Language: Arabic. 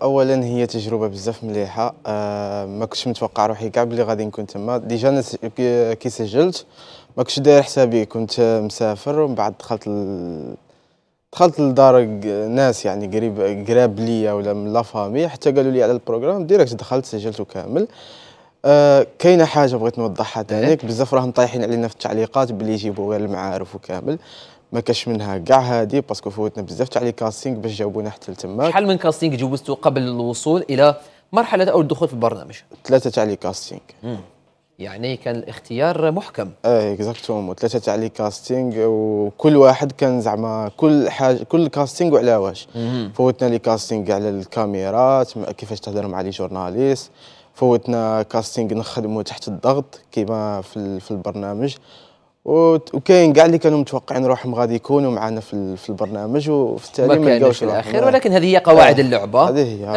اولا هي تجربه بزاف مليحه أه ما كنتش متوقع روحي كاع بلي غادي نكون تما ديجا كي سجلت ما كنتش داير حسابي كنت مسافر ومن بعد دخلت ال... دخلت لدار ناس يعني قريب قراب ليا ولا من لا فامي حتى قالوا لي على البروغرام ديريكت دخلت سجلت كامل أه كاينه حاجه بغيت نوضحها ثاني إيه. بزاف راهم طايحين علينا في التعليقات باللي يجيبوا غير المعارف وكامل ما كاش منها كاع هادي باسكو فوتنا بزاف تاع لي كاستينغ باش جاوبونا حتى لتما شحال من كاستينغ جوزتو قبل الوصول الى مرحله او الدخول في البرنامج ثلاثه تاع لي كاستينغ يعني كان الاختيار محكم ايه اكزاكتومون ثلاثه تاع لي كاستينغ وكل واحد كان زعما كل حاجه كل كاستينغ وعلى واش فوتنا لي كاستينغ على الكاميرات كيفاش تهضر مع لي جورناليست فوتنا كاستينغ نخدمو تحت الضغط كيما في, في البرنامج وكاين كاع اللي كانوا متوقعين روحهم غادي يكونوا معنا في, في البرنامج وفي التالي ما لقاوش في الاخير ولكن هذه هي إيه. قواعد اللعبه هذه هي آه. آه،